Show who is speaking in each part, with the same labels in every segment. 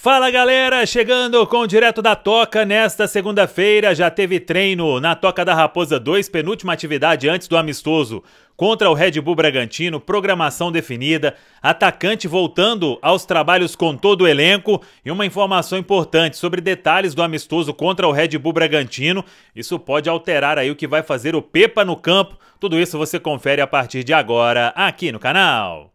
Speaker 1: Fala galera, chegando com direto da Toca. Nesta segunda-feira já teve treino na Toca da Raposa 2, penúltima atividade antes do amistoso contra o Red Bull Bragantino, programação definida, atacante voltando aos trabalhos com todo o elenco e uma informação importante sobre detalhes do amistoso contra o Red Bull Bragantino. Isso pode alterar aí o que vai fazer o Pepa no campo. Tudo isso você confere a partir de agora aqui no canal.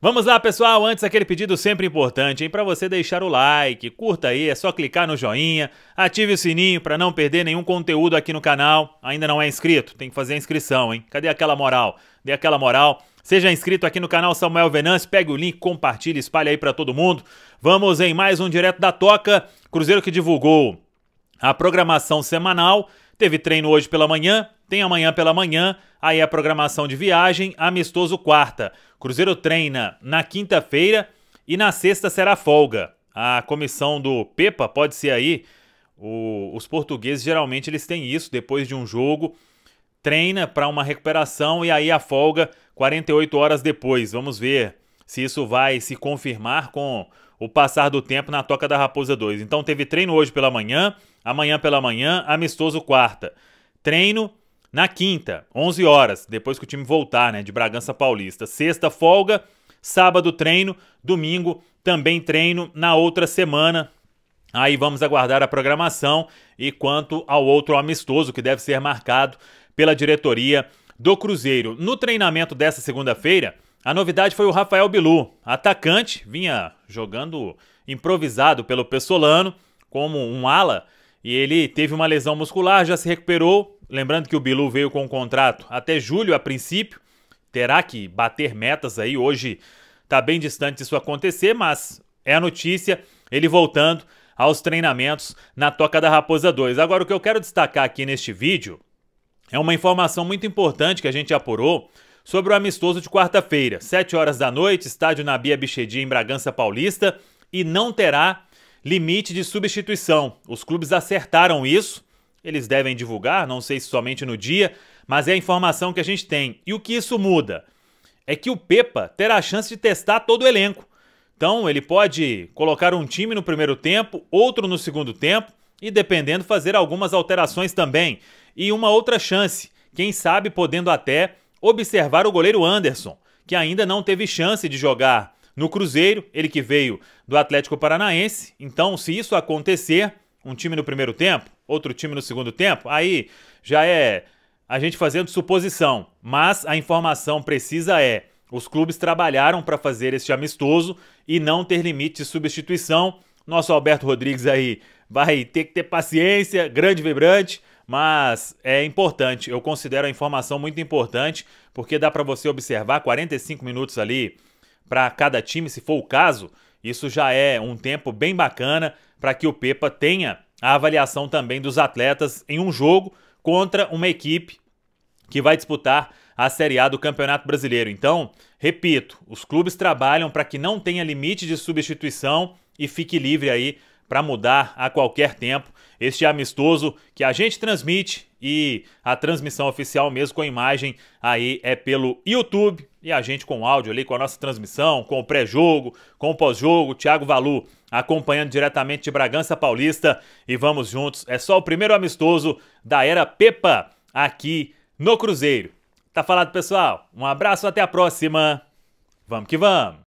Speaker 1: Vamos lá, pessoal. Antes, aquele pedido sempre importante, hein? Para você deixar o like, curta aí, é só clicar no joinha, ative o sininho para não perder nenhum conteúdo aqui no canal. Ainda não é inscrito? Tem que fazer a inscrição, hein? Cadê aquela moral? Dê aquela moral. Seja inscrito aqui no canal Samuel Venâncio, pegue o link, compartilhe, espalhe aí para todo mundo. Vamos em mais um Direto da Toca. Cruzeiro que divulgou a programação semanal. Teve treino hoje pela manhã, tem amanhã pela manhã, aí a programação de viagem, amistoso quarta. Cruzeiro treina na quinta-feira e na sexta será folga. A comissão do Pepa pode ser aí. O, os portugueses geralmente eles têm isso depois de um jogo, treina para uma recuperação e aí a folga 48 horas depois. Vamos ver se isso vai se confirmar com o passar do tempo na Toca da Raposa 2. Então teve treino hoje pela manhã, amanhã pela manhã, amistoso quarta. Treino na quinta, 11 horas, depois que o time voltar, né, de Bragança Paulista. Sexta, folga. Sábado, treino. Domingo, também treino. Na outra semana, aí vamos aguardar a programação. E quanto ao outro amistoso que deve ser marcado pela diretoria do Cruzeiro. No treinamento dessa segunda-feira, a novidade foi o Rafael Bilu, atacante, vinha jogando improvisado pelo Pessolano como um ala. E ele teve uma lesão muscular, já se recuperou, Lembrando que o Bilu veio com um contrato até julho a princípio, terá que bater metas aí. Hoje está bem distante isso acontecer, mas é a notícia, ele voltando aos treinamentos na Toca da Raposa 2. Agora, o que eu quero destacar aqui neste vídeo é uma informação muito importante que a gente apurou sobre o amistoso de quarta-feira, 7 horas da noite, estádio Nabia Bichedi, em Bragança Paulista, e não terá limite de substituição. Os clubes acertaram isso eles devem divulgar, não sei se somente no dia, mas é a informação que a gente tem. E o que isso muda? É que o Pepa terá a chance de testar todo o elenco. Então, ele pode colocar um time no primeiro tempo, outro no segundo tempo e, dependendo, fazer algumas alterações também. E uma outra chance, quem sabe podendo até observar o goleiro Anderson, que ainda não teve chance de jogar no Cruzeiro, ele que veio do Atlético Paranaense. Então, se isso acontecer, um time no primeiro tempo, outro time no segundo tempo, aí já é a gente fazendo suposição, mas a informação precisa é: os clubes trabalharam para fazer este amistoso e não ter limite de substituição. Nosso Alberto Rodrigues aí vai ter que ter paciência, grande vibrante, mas é importante. Eu considero a informação muito importante porque dá para você observar 45 minutos ali para cada time, se for o caso. Isso já é um tempo bem bacana para que o Pepa tenha a avaliação também dos atletas em um jogo contra uma equipe que vai disputar a Série A do Campeonato Brasileiro. Então, repito, os clubes trabalham para que não tenha limite de substituição e fique livre aí para mudar a qualquer tempo este amistoso que a gente transmite e a transmissão oficial mesmo com a imagem aí é pelo YouTube e a gente com áudio ali com a nossa transmissão, com o pré-jogo, com o pós-jogo, Thiago Valu acompanhando diretamente de Bragança Paulista e vamos juntos. É só o primeiro amistoso da era Pepa aqui no Cruzeiro. Tá falado, pessoal? Um abraço, até a próxima. Vamos que vamos.